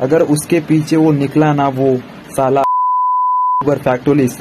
अगर उसके पीछे वो निकला ना वो साला फैक्टोलिस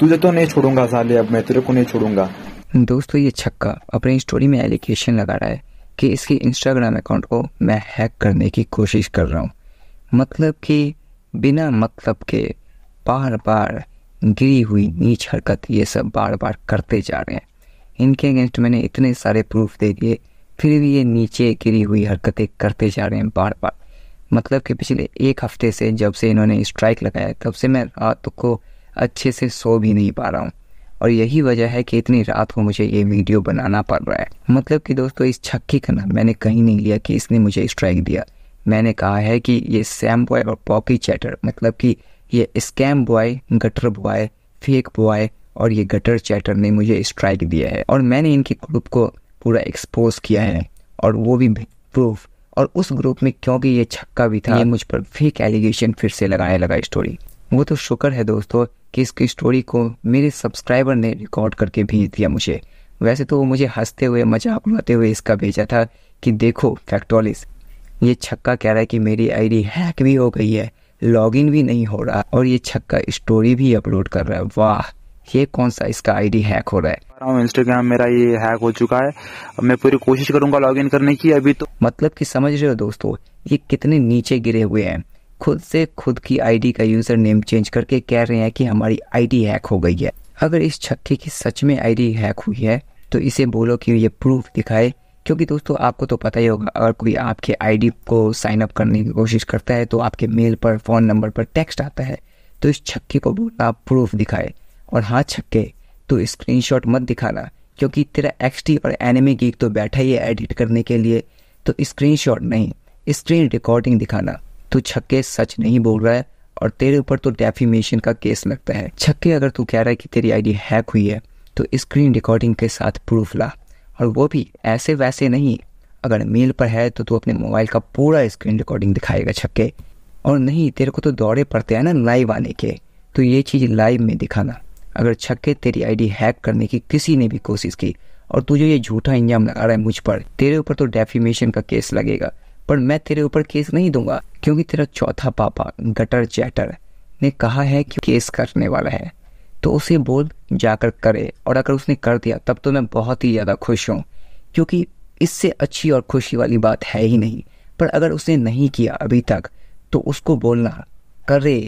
तुझे तो नहीं छोड़ूंगा साले अब मैं तेरे को नहीं छोड़ूंगा दोस्तों ये छक्का अपनी स्टोरी में एलिगेशन लगा रहा है कि इसके इंस्टाग्राम अकाउंट को मैं हैक करने की कोशिश कर रहा हूँ मतलब कि बिना मतलब के बार बार गिरी हुई नीच हरकत ये सब बार बार करते जा रहे हैं इनके अगेंस्ट मैंने इतने सारे प्रूफ दे दिए फिर भी ये नीचे गिरी हुई हरकतें करते जा रहे हैं बार बार मतलब कि पिछले एक हफ्ते से जब से इन्होंने स्ट्राइक लगाया तब से मैं रात को अच्छे से सो भी नहीं पा रहा हूँ और यही वजह है कि इतनी रात को मुझे ये वीडियो बनाना पड़ रहा है मतलब कि दोस्तों इस छक्की का नाम मैंने कहीं नहीं लिया कि इसने मुझे स्ट्राइक दिया मैंने कहा है कि ये सैम बॉय और पॉकी चैटर मतलब कि ये scam boy gutter boy fake boy और ये गटर चैटर ने मुझे स्ट्राइक दिया है और मैंने इनके ग्रुप को पूरा एक्सपोज किया है और वो भी प्रूफ और उस ग्रुप में क्योंकि ये छक्का भी था हाँ। ये मुझ पर फेक एलिगेशन फिर से लगाने लगा स्टोरी वो तो शुक्र है दोस्तों कि इसकी स्टोरी को मेरे सब्सक्राइबर ने रिकॉर्ड करके भेज दिया मुझे वैसे तो वो मुझे हंसते हुए मजाक उड़ाते हुए इसका भेजा था कि देखो फैक्टोलिस ये छक्का कह रहा है कि मेरी आईडी हैक भी हो गई है लॉगिन भी नहीं हो रहा और ये छक्का स्टोरी भी अपलोड कर रहा है वाह ये कौन सा इसका आईडी हैक हो रहा है हूँ इंस्टाग्राम मेरा ये हैक हो चुका है अब मैं पूरी कोशिश करूंगा लॉगिन करने की अभी तो मतलब कि समझ रहे हो दोस्तों ये कितने नीचे गिरे हुए हैं खुद से खुद की आईडी का यूजर नेम चेंज करके कह रहे हैं कि हमारी आईडी हैक हो गई है अगर इस छक्के की सच में आईडी हैक हुई है तो इसे बोलो कि ये प्रूफ दिखाए क्योंकि दोस्तों आपको तो पता ही होगा अगर कोई आपके आईडी को साइन अप करने की कोशिश करता है तो आपके मेल पर फ़ोन नंबर पर टेक्स्ट आता है तो इस छक्के को बोलना प्रूफ दिखाए और हाथ छपके तो स्क्रीनशॉट मत दिखाना क्योंकि तेरा एक्सटी और एनिमे गीक तो बैठा ही है एडिट करने के लिए तो स्क्रीनशॉट नहीं स्क्रीन रिकॉर्डिंग दिखाना तू छक्के सच नहीं बोल रहा है और तेरे ऊपर तो डेफिमेशन का केस लगता है छक्के अगर तू कह रहा है कि तेरी आईडी हैक हुई है तो स्क्रीन रिकॉर्डिंग के साथ प्रूफ ला और वो भी ऐसे वैसे नहीं अगर मेल पर है तो तू अपने मोबाइल का पूरा स्क्रीन रिकॉर्डिंग दिखाएगा छक्के और नहीं तेरे को तो दौड़े पड़ते हैं ना लाइव आने के तो ये चीज़ लाइव में दिखाना अगर छक्के तेरी आईडी हैक करने की किसी ने भी कोशिश की और तुझे ये झूठा इंजाम लगा रहा है मुझ पर तेरे ऊपर तो डेफिमेशन का केस लगेगा पर मैं तेरे ऊपर केस नहीं दूंगा क्योंकि तेरा चौथा पापा गटर चैटर ने कहा है कि केस करने वाला है तो उसे बोल जाकर करे और अगर उसने कर दिया तब तो मैं बहुत ही ज़्यादा खुश हूँ क्योंकि इससे अच्छी और खुशी वाली बात है ही नहीं पर अगर उसने नहीं किया अभी तक तो उसको बोलना करे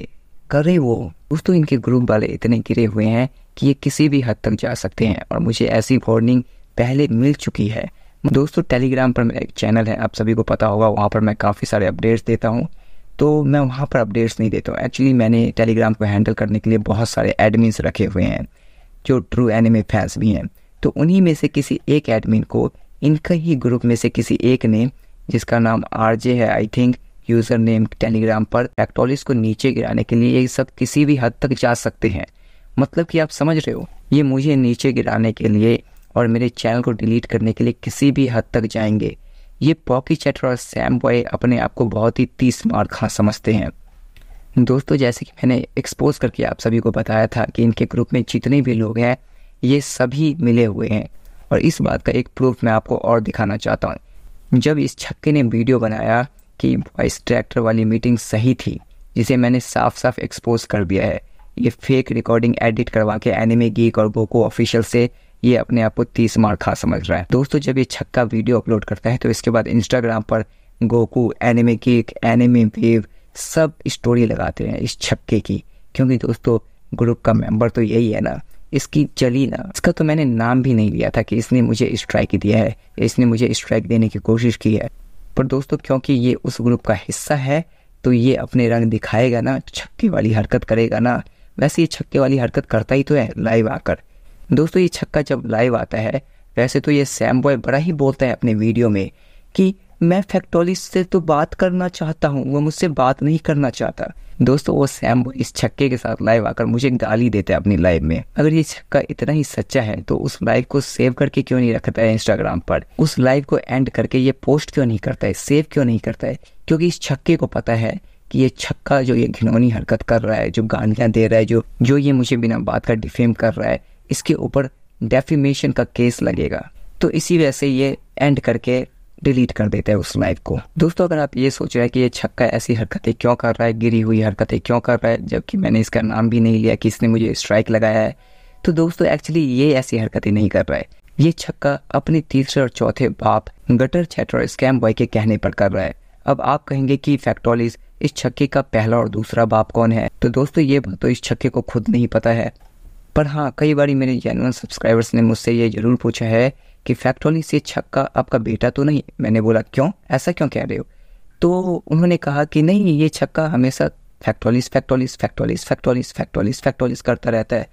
करें वो दोस्तों इनके ग्रुप वाले इतने गिरे हुए हैं कि ये किसी भी हद तक जा सकते हैं और मुझे ऐसी वार्निंग पहले मिल चुकी है दोस्तों टेलीग्राम पर मेरा एक चैनल है आप सभी को पता होगा वहाँ पर मैं काफ़ी सारे अपडेट्स देता हूँ तो मैं वहाँ पर अपडेट्स नहीं देता हूँ एक्चुअली मैंने टेलीग्राम को हैंडल करने के लिए बहुत सारे एडमिन्स रखे हुए हैं जो ट्रू एनिमे फैंस भी हैं तो उन्हीं में से किसी एक एडमिन को इनके ही ग्रुप में से किसी एक ने जिसका नाम आर जे है I think user name Telegram पर फैक्टोलिस को नीचे गिराने के लिए ये सब किसी भी हद तक जा सकते हैं मतलब कि आप समझ रहे हो ये मुझे नीचे गिराने के लिए और मेरे चैनल को डिलीट करने के लिए किसी भी हद तक जाएंगे ये पॉकी चैटर और सैम बॉय अपने आप को बहुत ही तीस मार खा समझते हैं दोस्तों जैसे कि मैंने एक्सपोज करके आप सभी को बताया था कि इनके ग्रुप में जितने भी लोग हैं ये सभी मिले हुए हैं और इस बात का एक प्रूफ मैं आपको और दिखाना चाहता हूँ जब इस छक्के ने वीडियो बनाया कि इस ट्रैक्टर वाली मीटिंग सही थी जिसे मैंने साफ साफ एक्सपोज कर दिया है ये फेक रिकॉर्डिंग एडिट करवा के एनिमे गीक और गोको ऑफिशियल से ये अपने आप को तीस मार खा समझ रहा है दोस्तों जब ये छक्का वीडियो अपलोड करता है तो इसके बाद इंस्टाग्राम पर Goku anime geek anime wave सब स्टोरी लगाते हैं इस छक्के की क्योंकि दोस्तों ग्रुप का मेंबर तो यही है ना इसकी चली ना इसका तो मैंने नाम भी नहीं लिया था कि इसने मुझे स्ट्राइक दिया है इसने मुझे स्ट्राइक देने की कोशिश की है पर दोस्तों क्योंकि ये उस ग्रुप का हिस्सा है तो ये अपने रंग दिखाएगा ना तो छक्के वाली हरकत करेगा ना वैसे ये छक्के वाली हरकत करता ही तो है लाइव आकर दोस्तों ये छक्का जब लाइव आता है वैसे तो ये सैम बॉय बड़ा ही बोलता है अपने वीडियो में कि मैं फैक्टोलिस्ट से तो बात करना चाहता हूँ वो मुझसे बात नहीं करना चाहता दोस्तों वो सैम इस छक्के के साथ लाइव आकर मुझे गाली देते हैं अपनी लाइव में अगर ये छक्का इतना ही सच्चा है तो उस लाइव को सेव करके क्यों नहीं रखता है इंस्टाग्राम पर उस लाइव को एंड करके ये पोस्ट क्यों नहीं करता है सेव क्यों नहीं करता है क्योंकि इस छक्के को पता है कि ये छक्का जो ये घिनौनी हरकत कर रहा है जो गालियाँ दे रहा है जो जो ये मुझे बिना बात का डिफेम कर रहा है इसके ऊपर डेफिमेशन का केस लगेगा तो इसी वजह से ये एंड करके डिलीट कर देते हैं उस लाइव को दोस्तों अगर आप ये सोच रहे हैं कि ये छक्का ऐसी हरकतें क्यों कर रहा है गिरी हुई हरकतें क्यों कर रहा है जबकि मैंने इसका नाम भी नहीं लिया कि इसने मुझे स्ट्राइक लगाया है तो दोस्तों एक्चुअली ये ऐसी हरकतें नहीं कर रहा है ये छक्का अपने तीसरे और चौथे बाप गटर छेटर स्कैम बॉय के कहने पर कर रहा है अब आप कहेंगे कि फैक्टोलिस इस छक्के का पहला और दूसरा बाप कौन है तो दोस्तों ये तो इस छक्के को खुद नहीं पता है पर हाँ कई बार मेरे जेनुअन सब्सक्राइबर्स ने मुझसे ये जरूर पूछा है कि फैक्ट से छक्का आपका बेटा तो नहीं मैंने बोला क्यों ऐसा क्यों कह रहे हो तो उन्होंने कहा कि नहीं ये छक्का हमेशा फैक्टोलिस फैक्टोलिस फैक्टोलिस फैक्टोलिस फैक्टोलिस फैक्टोलिस करता रहता है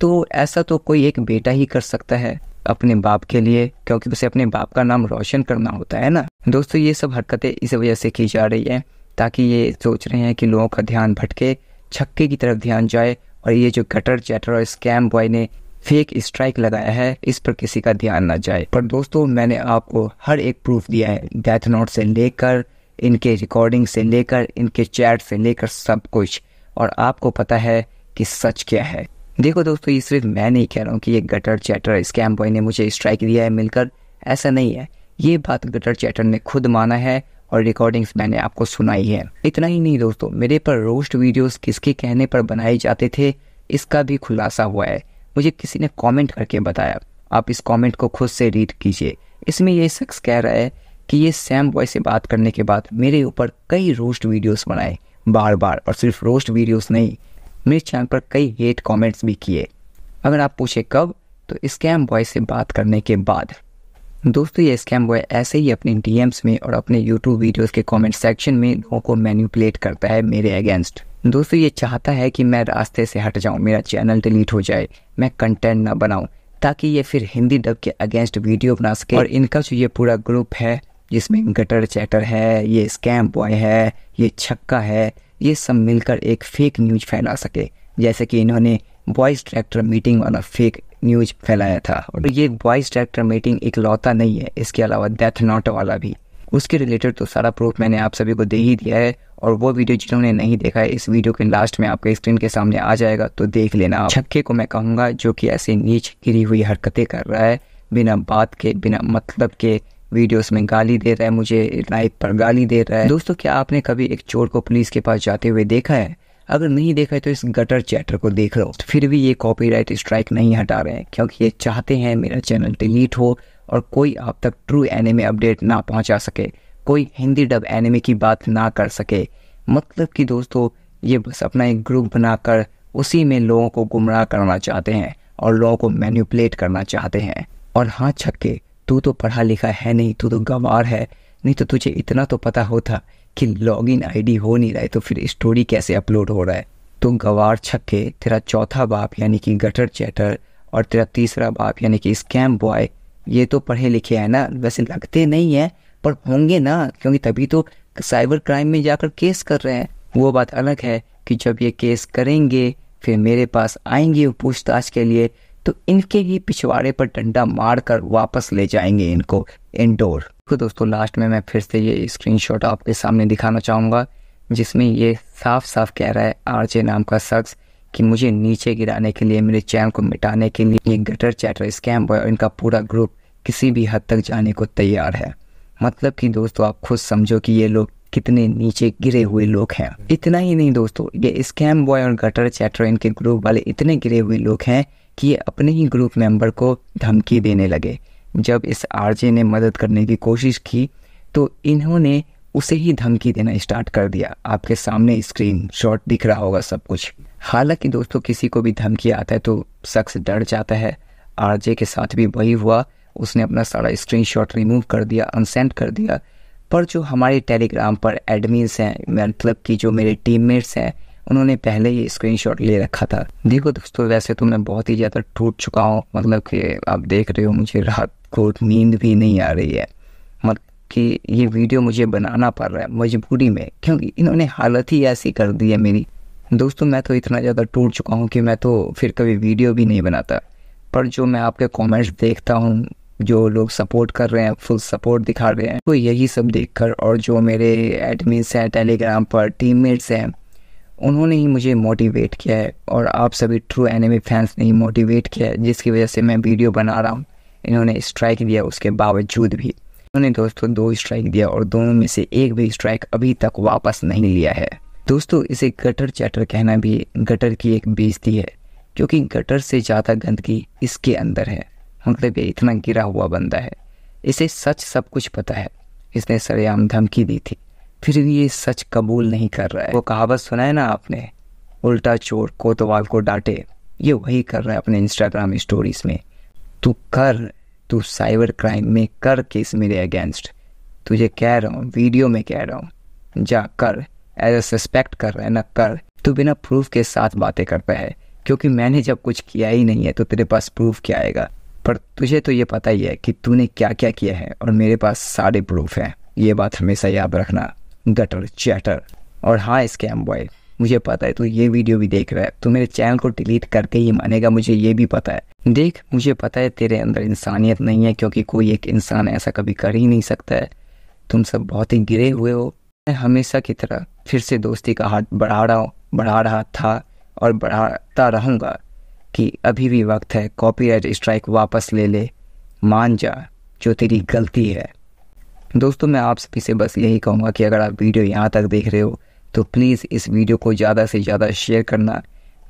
तो ऐसा तो कोई एक बेटा ही कर सकता है अपने बाप के लिए क्योंकि उसे अपने बाप का नाम रोशन करना होता है ना दोस्तों ये सब हरकतें इस वजह से की जा रही है ताकि ये सोच रहे हैं कि लोगों का ध्यान भटके छक्के की तरफ ध्यान जाए और ये जो कटर चैटर और स्कैम बॉय ने फेक स्ट्राइक लगाया है इस पर किसी का ध्यान ना जाए पर दोस्तों मैंने आपको हर एक प्रूफ दिया है डेथ नोट से लेकर इनके रिकॉर्डिंग से लेकर इनके चैट से लेकर सब कुछ और आपको पता है कि सच क्या है देखो दोस्तों ये सिर्फ मैं नहीं कह रहा हूँ कि ये गटर चैटर स्कैम बॉय ने मुझे स्ट्राइक दिया है मिलकर ऐसा नहीं है ये बात गटर चैटर ने खुद माना है और रिकॉर्डिंग्स मैंने आपको सुनाई है इतना ही नहीं दोस्तों मेरे पर रोस्ट वीडियोस किसके कहने पर बनाए जाते थे इसका भी खुलासा हुआ है मुझे किसी ने कमेंट करके बताया आप इस कमेंट को खुद से रीड कीजिए इसमें ये शख्स कह रहा है कि ये सैम बॉय से बात करने के बाद मेरे ऊपर कई रोस्ट वीडियोस बनाए बार बार और सिर्फ रोस्ट वीडियोस नहीं मेरे चैनल पर कई हेट कमेंट्स भी किए अगर आप पूछे कब तो स्कैम बॉय से बात करने के बाद दोस्तों ये स्कैम बॉय ऐसे ही अपने डीएम्स में और अपने यूट्यूब वीडियोस के कमेंट सेक्शन में लोगों को मैन्यूपुलेट करता है मेरे अगेंस्ट दोस्तों ये चाहता है कि मैं रास्ते से हट जाऊं मेरा चैनल डिलीट हो जाए मैं कंटेंट ना बनाऊं ताकि ये फिर हिंदी डब के अगेंस्ट वीडियो बना सके और इनका जो ये पूरा ग्रुप है जिसमें गटर चैटर है ये स्कैम बॉय है ये छक्का है ये सब मिलकर एक फेक न्यूज फैला सके जैसे कि इन्होंने वॉइस डायरेक्टर मीटिंग वाला फेक न्यूज फैलाया था और ये वॉइस डायरेक्टर मीटिंग इकलौता नहीं है इसके अलावा डेथ नॉट वाला भी उसके रिलेटेड तो सारा प्रूफ मैंने आप सभी को दे ही दिया है और वो वीडियो जिन्होंने नहीं देखा है इस वीडियो के लास्ट में आपके स्क्रीन के सामने आ जाएगा तो देख लेना छक्के को मैं कहूँगा जो कि ऐसे नीच गिरी हुई हरकतें कर रहा है बिना बात के बिना मतलब के वीडियोस में गाली दे रहा है मुझे लाइव पर गाली दे रहा है दोस्तों क्या आपने कभी एक चोर को पुलिस के पास जाते हुए देखा है अगर नहीं देखा है तो इस गटर चैटर को देख लो फिर भी ये कॉपीराइट स्ट्राइक नहीं हटा रहे हैं क्योंकि ये चाहते हैं मेरा चैनल डिलीट हो और कोई आप तक ट्रू एनिमे अपडेट ना पहुंचा सके कोई हिंदी डब एनिमे की बात ना कर सके मतलब कि दोस्तों ये बस अपना एक ग्रुप बनाकर उसी में लोगों को गुमराह करना चाहते हैं और लोगों को मैन्यूपलेट करना चाहते हैं और हाँ छक्के तू तो पढ़ा लिखा है नहीं तू तो गंवार है नहीं तो तुझे इतना तो पता होता कि लॉगिन आईडी हो नहीं रहा है तो फिर स्टोरी कैसे अपलोड हो रहा है तुम गवार छक्के तेरा चौथा बाप यानी कि गटर चैटर और तेरा तीसरा बाप यानी कि स्कैम बॉय ये तो पढ़े लिखे हैं ना वैसे लगते नहीं हैं पर होंगे ना क्योंकि तभी तो साइबर क्राइम में जाकर केस कर रहे हैं वो बात अलग है कि जब ये केस करेंगे फिर मेरे पास आएंगे पूछताछ के लिए तो इनके ही पिछवाड़े पर डंडा मार कर वापस ले जाएंगे इनको इंडोर तो दोस्तों लास्ट में मैं फिर से ये स्क्रीनशॉट आपके सामने दिखाना चाहूँगा जिसमें ये साफ साफ कह रहा है आरजे नाम का शख्स कि मुझे नीचे गिराने के लिए मेरे चैनल को मिटाने के लिए ये गटर चैटर स्कैम और इनका पूरा ग्रुप किसी भी हद तक जाने को तैयार है मतलब कि दोस्तों आप खुद समझो कि ये लोग कितने नीचे गिरे हुए लोग हैं इतना ही नहीं दोस्तों ये स्कैम बॉय और गटर चैटर इनके ग्रुप वाले इतने गिरे हुए लोग हैं कि ये अपने ही ग्रुप मेंबर को धमकी देने लगे जब इस आरजे ने मदद करने की कोशिश की तो इन्होंने उसे ही धमकी देना स्टार्ट कर दिया आपके सामने स्क्रीन शॉट दिख रहा होगा सब कुछ हालांकि दोस्तों किसी को भी धमकी आता है तो शख्स डर जाता है आरजे के साथ भी वही हुआ उसने अपना सारा स्क्रीनशॉट रिमूव कर दिया अनसेंड कर दिया पर जो हमारे टेलीग्राम पर एडमिन्स हैं मतलब कि जो मेरे टीममेट्स हैं उन्होंने पहले ही स्क्रीनशॉट ले रखा था देखो दोस्तों वैसे तो मैं बहुत ही ज़्यादा टूट चुका हूँ मतलब कि आप देख रहे हो मुझे रात को नींद भी नहीं आ रही है मतलब कि ये वीडियो मुझे बनाना पड़ रहा है मजबूरी में क्योंकि इन्होंने हालत ही ऐसी कर दी है मेरी दोस्तों मैं तो इतना ज़्यादा टूट चुका हूँ कि मैं तो फिर कभी वीडियो भी नहीं बनाता पर जो मैं आपके कमेंट्स देखता हूँ जो लोग सपोर्ट कर रहे हैं फुल सपोर्ट दिखा रहे हैं तो यही सब देखकर और जो मेरे एडमिन्स हैं टेलीग्राम पर टीममेट्स हैं उन्होंने ही मुझे मोटिवेट किया है और आप सभी ट्रू एनिमी फैंस ने ही मोटिवेट किया है जिसकी वजह से मैं वीडियो बना रहा हूँ इन्होंने स्ट्राइक दिया उसके बावजूद भी उन्होंने दोस्तों दो स्ट्राइक दिया और दोनों में से एक भी स्ट्राइक अभी तक वापस नहीं लिया है दोस्तों इसे गटर चैटर कहना भी गटर की एक बेजती है क्योंकि गटर से ज़्यादा गंदगी इसके अंदर है मतलब ये इतना गिरा हुआ बंदा है इसे सच सब कुछ पता है इसने सरेआम धमकी दी थी फिर भी ये सच कबूल नहीं कर रहा है वो कहावत सुना है ना आपने उल्टा चोर कोतवाल को डांटे ये वही कर रहा है अपने इंस्टाग्राम स्टोरीज में तू कर तू साइबर क्राइम में कर केस मेरे अगेंस्ट तुझे कह रहा हूँ वीडियो में कह रहा हूँ जा कर एज अ सस्पेक्ट कर रहा है ना कर तू बिना प्रूफ के साथ बातें करता है क्योंकि मैंने जब कुछ किया ही नहीं है तो तेरे पास प्रूफ क्या आएगा पर तुझे तो ये पता ही है कि तूने क्या क्या किया है और मेरे पास सारे प्रूफ हैं ये बात हमेशा याद रखना गटर चैटर और हाँ स्कैम बॉय मुझे पता है तू तो ये वीडियो भी देख रहा है तो मेरे चैनल को डिलीट करके ही मानेगा मुझे ये भी पता है देख मुझे पता है तेरे अंदर इंसानियत नहीं है क्योंकि कोई एक इंसान ऐसा कभी कर ही नहीं सकता है तुम सब बहुत ही गिरे हुए हो मैं हमेशा की तरह फिर से दोस्ती का हाथ बढ़ा रहा हूँ बढ़ा रहा था और बढ़ाता रहूँगा कि अभी भी वक्त है कॉपीराइट स्ट्राइक वापस ले ले मान जा जो तेरी गलती है दोस्तों मैं आप सभी से बस यही कहूँगा कि अगर आप वीडियो यहाँ तक देख रहे हो तो प्लीज़ इस वीडियो को ज़्यादा से ज़्यादा शेयर करना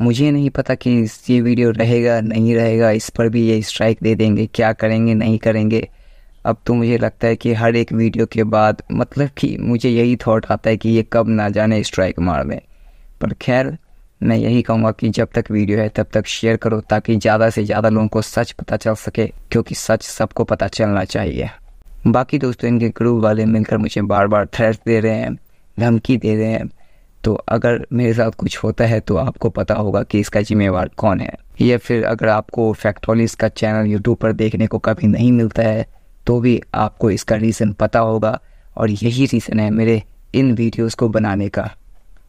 मुझे नहीं पता कि ये वीडियो रहेगा नहीं रहेगा इस पर भी ये स्ट्राइक दे देंगे क्या करेंगे नहीं करेंगे अब तो मुझे लगता है कि हर एक वीडियो के बाद मतलब कि मुझे यही थॉट आता है कि ये कब ना जाने स्ट्राइक मार दें पर खैर मैं यही कहूँगा कि जब तक वीडियो है तब तक शेयर करो ताकि ज़्यादा से ज़्यादा लोगों को सच पता चल सके क्योंकि सच सबको पता चलना चाहिए बाकी दोस्तों तो इनके ग्रुप वाले मिलकर मुझे बार बार थ्रेट दे रहे हैं धमकी दे रहे हैं तो अगर मेरे साथ कुछ होता है तो आपको पता होगा कि इसका जिम्मेवार कौन है या फिर अगर आपको फैक्टोलिस का चैनल यूट्यूब पर देखने को कभी नहीं मिलता है तो भी आपको इसका रीज़न पता होगा और यही रीज़न है मेरे इन वीडियोस को बनाने का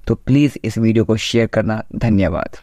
तो प्लीज़ इस वीडियो को शेयर करना धन्यवाद